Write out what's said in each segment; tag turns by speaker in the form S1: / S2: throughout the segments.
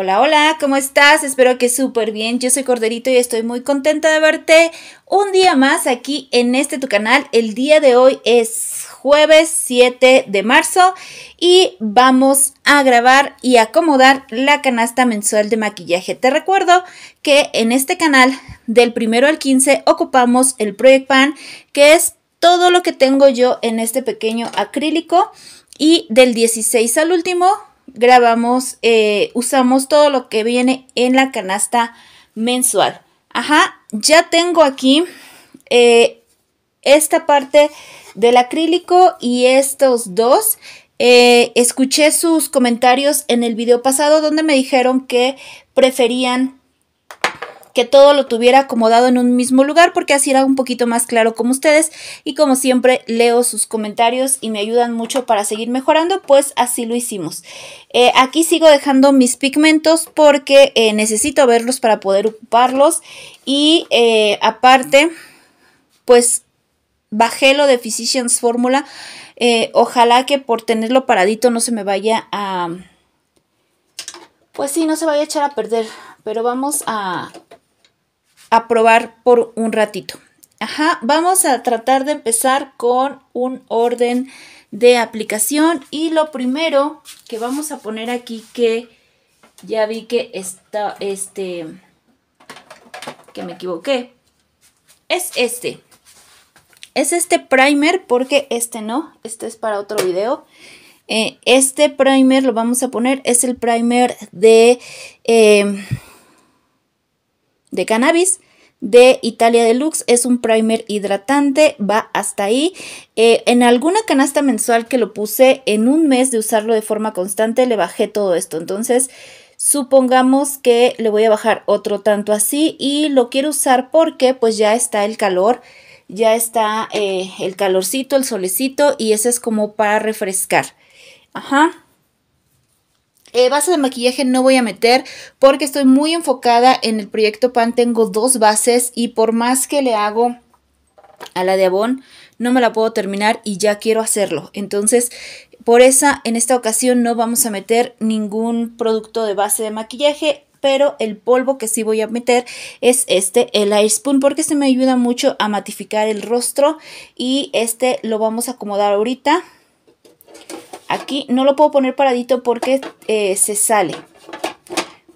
S1: Hola, hola, ¿cómo estás? Espero que súper bien. Yo soy Corderito y estoy muy contenta de verte un día más aquí en este tu canal. El día de hoy es jueves 7 de marzo y vamos a grabar y acomodar la canasta mensual de maquillaje. Te recuerdo que en este canal del primero al 15 ocupamos el Project Pan, que es todo lo que tengo yo en este pequeño acrílico. Y del 16 al último grabamos, eh, usamos todo lo que viene en la canasta mensual. Ajá, ya tengo aquí eh, esta parte del acrílico y estos dos. Eh, escuché sus comentarios en el video pasado donde me dijeron que preferían que todo lo tuviera acomodado en un mismo lugar porque así era un poquito más claro como ustedes y como siempre leo sus comentarios y me ayudan mucho para seguir mejorando, pues así lo hicimos. Eh, aquí sigo dejando mis pigmentos porque eh, necesito verlos para poder ocuparlos y eh, aparte pues bajé lo de Physicians Formula. ojalá que por tenerlo paradito no se me vaya a... Pues sí, no se vaya a echar a perder. Pero vamos a, a probar por un ratito. Ajá, vamos a tratar de empezar con un orden de aplicación y lo primero que vamos a poner aquí que ya vi que está este que me equivoqué es este es este primer porque este no este es para otro video eh, este primer lo vamos a poner es el primer de eh, cannabis de Italia Deluxe. Es un primer hidratante, va hasta ahí. Eh, en alguna canasta mensual que lo puse en un mes de usarlo de forma constante, le bajé todo esto. Entonces, supongamos que le voy a bajar otro tanto así y lo quiero usar porque pues ya está el calor. Ya está eh, el calorcito, el solecito y ese es como para refrescar. Ajá. Eh, base de maquillaje no voy a meter porque estoy muy enfocada en el proyecto PAN. Tengo dos bases y por más que le hago a la de Avon, no me la puedo terminar y ya quiero hacerlo. Entonces, por esa, en esta ocasión no vamos a meter ningún producto de base de maquillaje. Pero el polvo que sí voy a meter es este, el airspun porque se este me ayuda mucho a matificar el rostro. Y este lo vamos a acomodar ahorita Aquí no lo puedo poner paradito porque eh, se sale.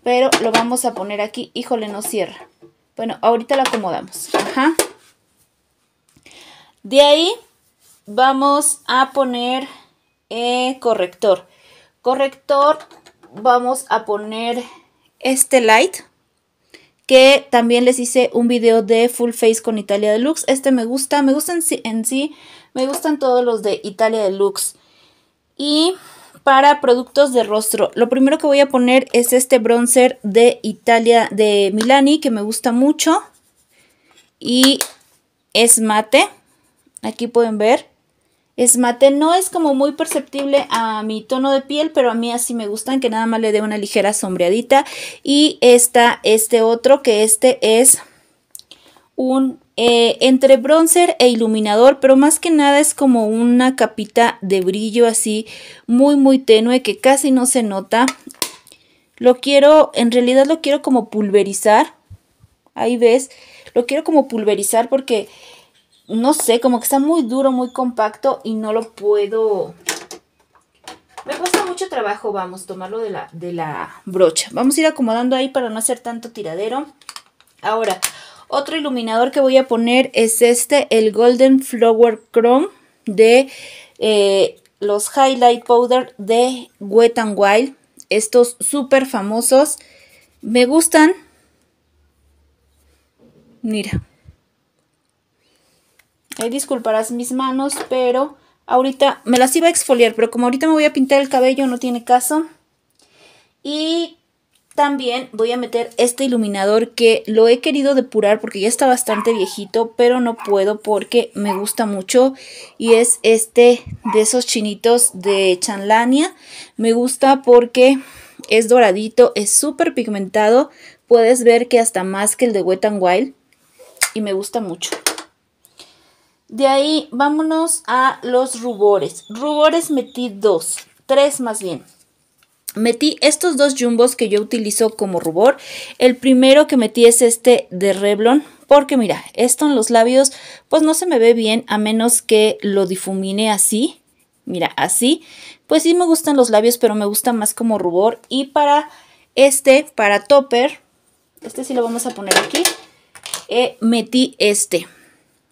S1: Pero lo vamos a poner aquí. Híjole, no cierra. Bueno, ahorita lo acomodamos. Ajá. De ahí vamos a poner eh, corrector. Corrector vamos a poner este light que también les hice un video de full face con Italia Deluxe. Este me gusta, me gustan en sí, me gustan todos los de Italia Deluxe. Y para productos de rostro, lo primero que voy a poner es este bronzer de Italia, de Milani, que me gusta mucho. Y es mate, aquí pueden ver. Es mate, no es como muy perceptible a mi tono de piel, pero a mí así me gustan, que nada más le dé una ligera sombreadita. Y está este otro, que este es un eh, entre bronzer e iluminador, pero más que nada es como una capita de brillo así muy muy tenue que casi no se nota. Lo quiero, en realidad lo quiero como pulverizar. Ahí ves, lo quiero como pulverizar porque no sé, como que está muy duro, muy compacto y no lo puedo... Me cuesta mucho trabajo, vamos, tomarlo de la, de la brocha. Vamos a ir acomodando ahí para no hacer tanto tiradero. Ahora, otro iluminador que voy a poner es este, el Golden Flower Chrome de eh, los Highlight Powder de Wet n Wild. Estos súper famosos. Me gustan. Mira. disculparás mis manos, pero ahorita me las iba a exfoliar, pero como ahorita me voy a pintar el cabello, no tiene caso. Y también voy a meter este iluminador que lo he querido depurar porque ya está bastante viejito, pero no puedo porque me gusta mucho. Y es este de esos chinitos de Chanlania. Me gusta porque es doradito, es súper pigmentado. Puedes ver que hasta más que el de Wet n Wild. Y me gusta mucho. De ahí vámonos a los rubores. Rubores metí dos, tres más bien. Metí estos dos jumbos que yo utilizo como rubor. El primero que metí es este de Revlon. Porque mira, esto en los labios pues no se me ve bien a menos que lo difumine así. Mira, así. Pues sí me gustan los labios, pero me gusta más como rubor. Y para este, para topper, este sí lo vamos a poner aquí. Eh, metí este.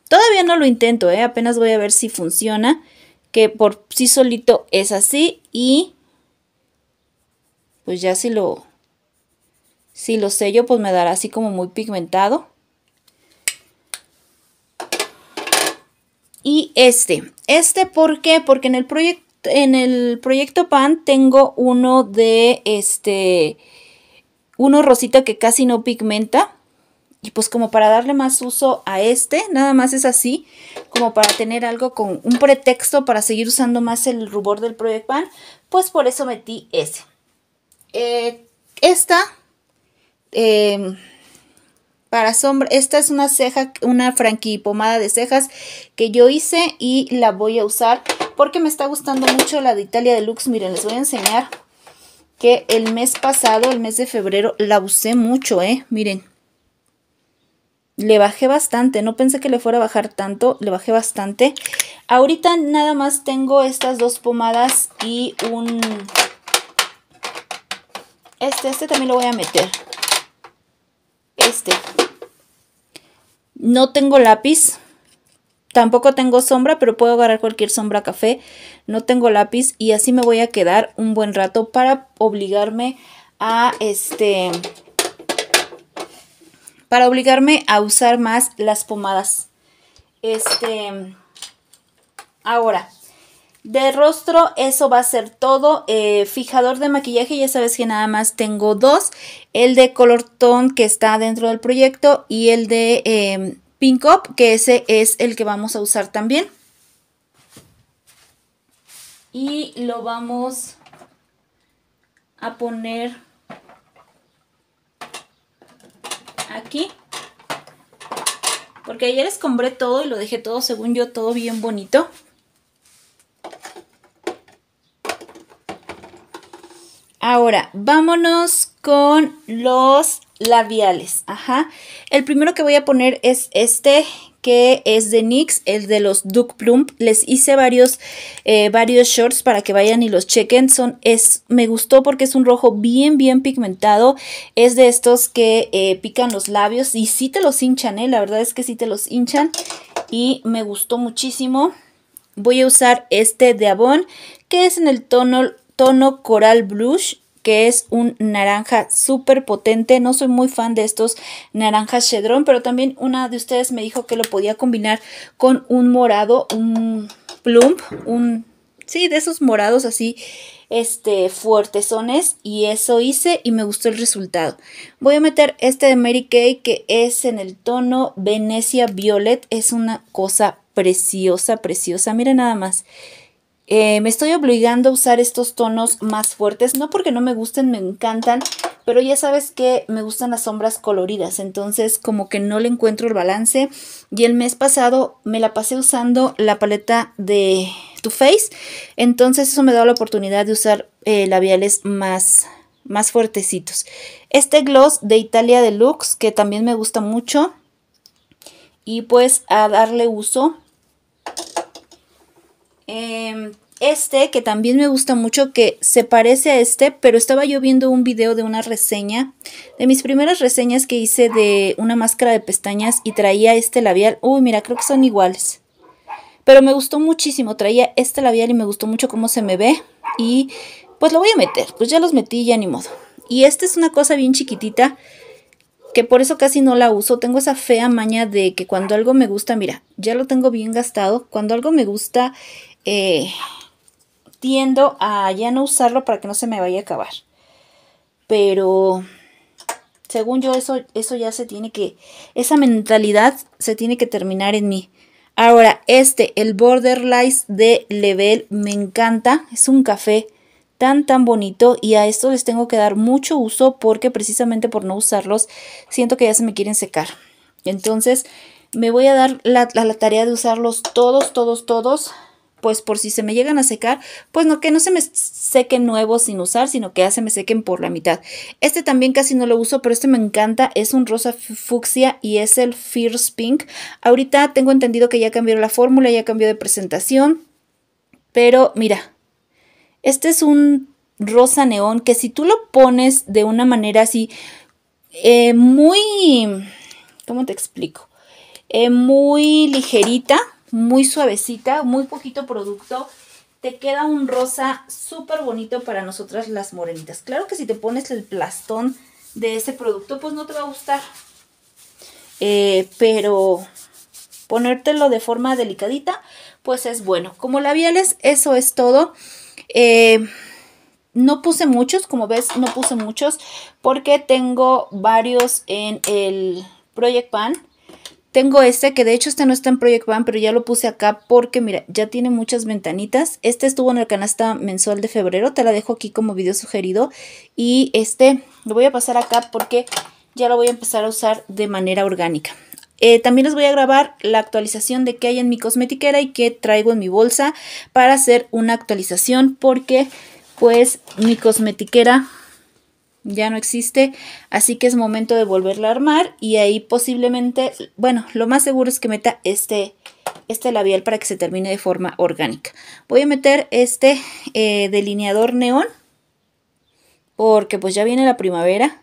S1: Todavía no lo intento, eh, apenas voy a ver si funciona. Que por sí solito es así y pues ya si lo, si lo sello, pues me dará así como muy pigmentado. Y este, este ¿por qué? Porque en el, en el proyecto PAN tengo uno de este, uno rosita que casi no pigmenta. Y pues como para darle más uso a este, nada más es así, como para tener algo con un pretexto para seguir usando más el rubor del proyecto Pan, pues por eso metí ese. Eh, esta, em, para sombra, esta es una ceja, una franqui pomada de cejas que yo hice y la voy a usar porque me está gustando mucho la de Italia Deluxe. Miren, les voy a enseñar que el mes pasado, el mes de febrero, la usé mucho, ¿eh? Miren. Le bajé bastante, no pensé que le fuera a bajar tanto, le bajé bastante. Ahorita nada más tengo estas dos pomadas y un este, este también lo voy a meter. Este. No tengo lápiz. Tampoco tengo sombra, pero puedo agarrar cualquier sombra café. No tengo lápiz y así me voy a quedar un buen rato para obligarme a este... Para obligarme a usar más las pomadas. Este... Ahora, de rostro, eso va a ser todo. Eh, fijador de maquillaje, ya sabes que nada más tengo dos. El de color tone que está dentro del proyecto y el de em, Pink Up, que ese es el que vamos a usar también. Y lo vamos a poner aquí. Porque ayer les compré todo y lo dejé todo, según yo, todo bien bonito. Ahora, vámonos con los labiales. Ajá. El primero que voy a poner es este que es de NYX, el de los Duke Plump. Les hice varios, eh, varios shorts para que vayan y los chequen. Son, es, me gustó porque es un rojo bien, bien pigmentado. Es de estos que eh, pican los labios y sí te los hinchan, eh. La verdad es que sí te los hinchan y me gustó muchísimo. Voy a usar este de Avon que es en el tono tono coral blush que es un naranja súper potente. No soy muy fan de estos naranjas chedrón, pero también una de ustedes me dijo que lo podía combinar con un morado, un plump, un... Sí, de esos morados así, este, fuertesones. Y eso hice y me gustó el resultado. Voy a meter este de Mary Kay que es en el tono Venecia Violet. Es una cosa preciosa, preciosa. Miren nada más. Eh, me estoy obligando a usar estos tonos más fuertes, no porque no me gusten, me encantan, pero ya sabes que me gustan las sombras coloridas, entonces como que no le encuentro el balance. Y el mes pasado me la pasé usando la paleta de Too Faced, entonces eso me da la oportunidad de usar eh, labiales más más fuertecitos. Este gloss de Italia Deluxe, que también me gusta mucho. Y pues a darle uso Em, este, que también me gusta mucho, que se parece a este, pero estaba yo viendo un video de una reseña, de mis primeras reseñas que hice de una máscara de pestañas y traía este labial. Uy, mira, creo que son iguales. Pero me gustó muchísimo, traía este labial y me gustó mucho cómo se me ve. Y pues lo voy a meter, pues ya los metí, ya ni modo. Y esta es una cosa bien chiquitita, que por eso casi no la uso. Tengo esa fea maña de que cuando algo me gusta, mira, ya lo tengo bien gastado. Cuando algo me gusta, eh, tiendo a ya no usarlo para que no se me vaya a acabar. Pero según yo eso, eso ya se tiene que, esa mentalidad se tiene que terminar en mí. Ahora, este, el Border de Level, me encanta. Es un café tan tan bonito y a esto les tengo que dar mucho uso porque precisamente por no usarlos siento que ya se me quieren secar. Entonces me voy a dar la tarea de usarlos todos, todos, todos pues por si se me llegan a secar, pues no que no se me sequen nuevos sin usar, sino que ya se me sequen por la mitad. Este también casi no lo uso, pero este me encanta, es un rosa fucsia y es el Fierce Pink. Ahorita tengo entendido que ya cambió la fórmula, ya cambió de presentación, pero mira, este es un rosa neón que si tú lo pones de una manera así eh, muy, ¿cómo te explico? Eh, muy ligerita, muy suavecita, muy poquito producto. Te queda un rosa súper bonito para nosotras las morenitas. Claro que si te pones el plastón de ese producto, pues no te va a gustar. Eh, pero ponértelo de forma delicadita, pues es bueno. Como labiales, eso es todo. Eh, no puse muchos, como ves, no puse muchos porque tengo varios en el Project Pan tengo este, que de hecho este no está en Project Van, pero ya lo puse acá porque, mira, ya tiene muchas ventanitas. Este estuvo en el canasta mensual de febrero, te la dejo aquí como video sugerido. Y este lo voy a pasar acá porque ya lo voy a empezar a usar de manera orgánica. Eh, también les voy a grabar la actualización de qué hay en mi cosmetiquera y qué traigo en mi bolsa para hacer una actualización porque pues mi cosmetiquera ya no existe, así que es momento de volverla a armar y ahí posiblemente, bueno, lo más seguro es que meta este, este labial para que se termine de forma orgánica. Voy a meter este eh, delineador neón porque pues ya viene la primavera.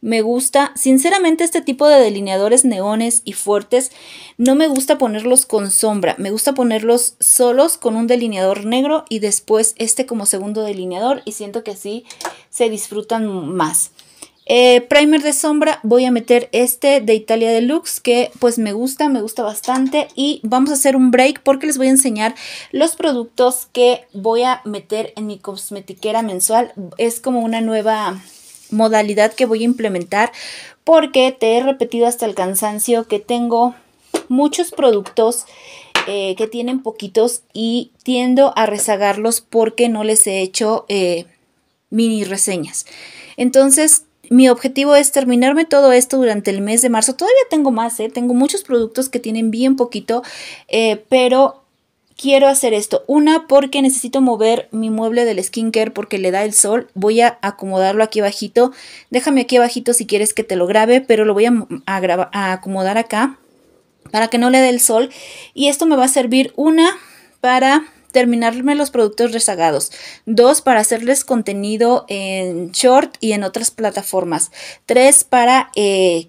S1: Me gusta, sinceramente este tipo de delineadores neones y fuertes no me gusta ponerlos con sombra, me gusta ponerlos solos con un delineador negro y después este como segundo delineador y siento que así se disfrutan más. Eh, primer de sombra, voy a meter este de Italia Deluxe que pues me gusta, me gusta bastante y vamos a hacer un break porque les voy a enseñar los productos que voy a meter en mi cosmetiquera mensual. Es como una nueva modalidad que voy a implementar porque te he repetido hasta el cansancio que tengo muchos productos eh, que tienen poquitos y tiendo a rezagarlos porque no les he hecho... Eh, mini reseñas. Entonces, mi objetivo es terminarme todo esto durante el mes de marzo. Todavía tengo más, ¿eh? tengo muchos productos que tienen bien poquito, eh, pero quiero hacer esto. Una, porque necesito mover mi mueble del skincare porque le da el sol. Voy a acomodarlo aquí abajito. Déjame aquí abajito si quieres que te lo grabe, pero lo voy a, a acomodar acá para que no le dé el sol. Y esto me va a servir una para terminarme los productos rezagados. Dos, para hacerles contenido en short y en otras plataformas. Tres, para eh,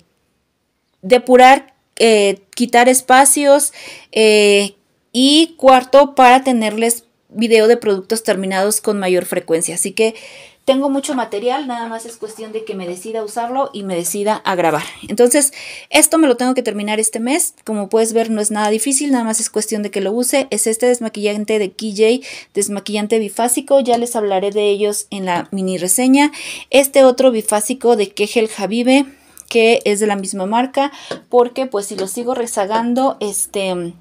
S1: depurar, eh, quitar espacios. Eh, y cuarto, para tenerles video de productos terminados con mayor frecuencia. Así que tengo mucho material, nada más es cuestión de que me decida usarlo y me decida a grabar. Entonces, esto me lo tengo que terminar este mes. Como puedes ver, no es nada difícil, nada más es cuestión de que lo use. Es este desmaquillante de KJ, desmaquillante bifásico. Ya les hablaré de ellos en la mini reseña. Este otro bifásico de Kegel Javive, que es de la misma marca, porque pues si lo sigo rezagando, este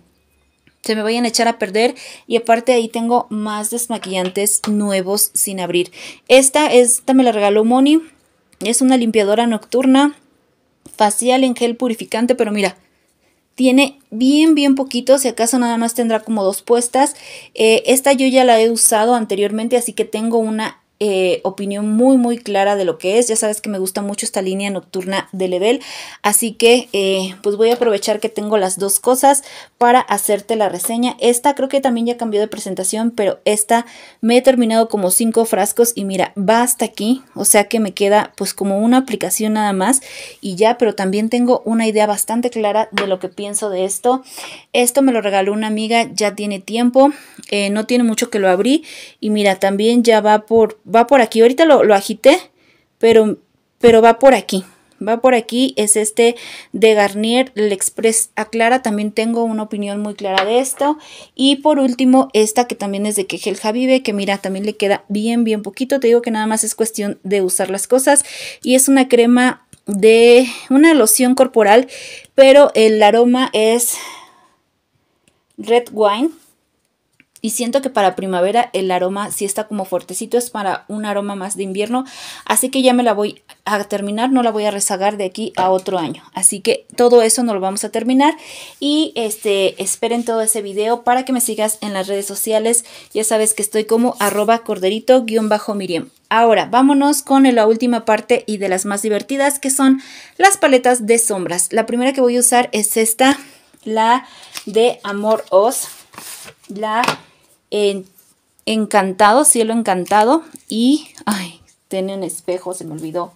S1: se me vayan a echar a perder. Y aparte ahí tengo más desmaquillantes nuevos sin abrir. Esta, esta me la regaló Moni. Es una limpiadora nocturna. Facial en gel purificante. Pero mira, tiene bien, bien poquito, si acaso nada más tendrá como dos puestas. Eh, esta yo ya la he usado anteriormente, así que tengo una eh, opinión muy muy clara de lo que es. Ya sabes que me gusta mucho esta línea nocturna de Level, así que eh, pues voy a aprovechar que tengo las dos cosas para hacerte la reseña. Esta creo que también ya cambió de presentación, pero esta me he terminado como cinco frascos y mira, va hasta aquí, o sea que me queda pues como una aplicación nada más y ya, pero también tengo una idea bastante clara de lo que pienso de esto. Esto me lo regaló una amiga, ya tiene tiempo, eh, no tiene mucho que lo abrí y mira, también ya va por va por aquí. Ahorita lo, agité, pero, pero va por aquí. Va por aquí, es este de Garnier, el Express Aclara, también tengo una opinión muy clara de esto. Y por último, esta que también es de Kegel Javive, que mira, también le queda bien, bien poquito. Te digo que nada más es cuestión de usar las cosas. Y es una crema de una loción corporal, pero el aroma es Red Wine y siento que para primavera el aroma sí está como fuertecito, es para un aroma más de invierno, así que ya me la voy a terminar, no la voy a rezagar de aquí a otro año, así que todo eso no lo vamos a terminar y este esperen todo ese video para que me sigas en las redes sociales, ya sabes que estoy como arroba corderito-miriam. Ahora, vámonos con la última parte y de las más divertidas que son las paletas de sombras. La primera que voy a usar es esta, la de Amor Oz, la Encantado, Cielo Encantado y, ay, tiene un espejo, se me olvidó.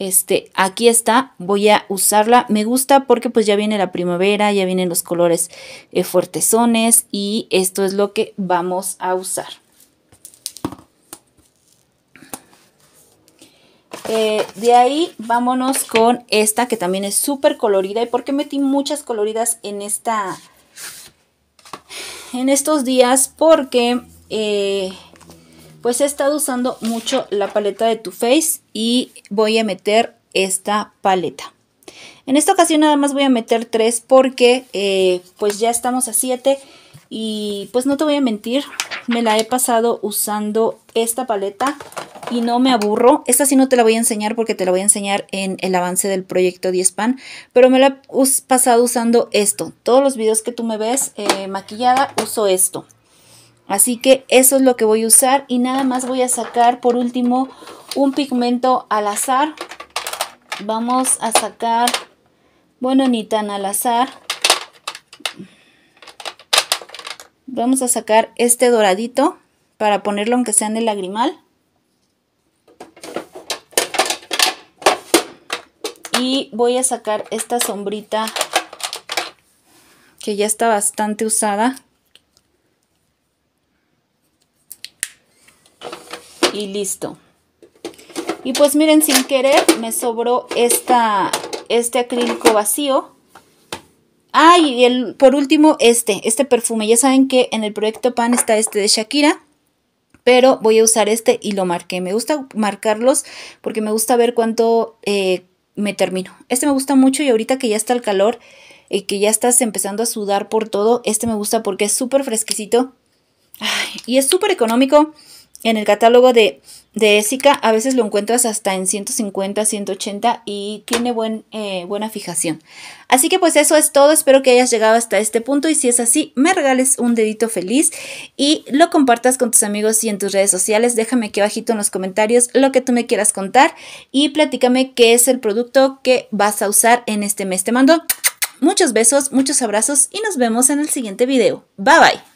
S1: Este, aquí está, voy a usarla. Me gusta porque pues ya viene la primavera, ya vienen los colores eh, fuertezones, y esto es lo que vamos a usar. Eh, de ahí vámonos con esta que también es súper colorida. ¿Y por qué metí muchas coloridas en esta, en estos días porque eh, pues he estado usando mucho la paleta de Too Faced y voy a meter esta paleta. En esta ocasión nada más voy a meter tres porque eh, pues ya estamos a 7 y pues no te voy a mentir, me la he pasado usando esta paleta y no me aburro. Esta sí no te la voy a enseñar porque te la voy a enseñar en el avance del proyecto 10 pan. Pero me la he pasado usando esto. Todos los videos que tú me ves eh, maquillada uso esto. Así que eso es lo que voy a usar y nada más voy a sacar por último un pigmento al azar. Vamos a sacar, bueno ni tan al azar, Vamos a sacar este doradito para ponerlo aunque sea en el lagrimal. Y voy a sacar esta sombrita que ya está bastante usada. Y listo. Y pues miren, sin querer me sobró este acrílico vacío Ay, ah, y el, por último, este, este perfume. Ya saben que en el proyecto PAN está este de Shakira pero voy a usar este y lo marqué. Me gusta marcarlos porque me gusta ver cuánto eh, me termino. Este me gusta mucho y ahorita que ya está el calor y eh, que ya estás empezando a sudar por todo, este me gusta porque es súper fresquecito y es súper económico en el catálogo de, de a veces lo encuentras hasta en 150, 180 y tiene buen, eh, buena fijación. Así que pues eso es todo, espero que hayas llegado hasta este punto y si es así, me regales un dedito feliz y lo compartas con tus amigos y en tus redes sociales. Déjame aquí abajito en los comentarios lo que tú me quieras contar y platícame qué es el producto que vas a usar en este mes. Te mando muchos besos, muchos abrazos y nos vemos en el siguiente video. Bye bye.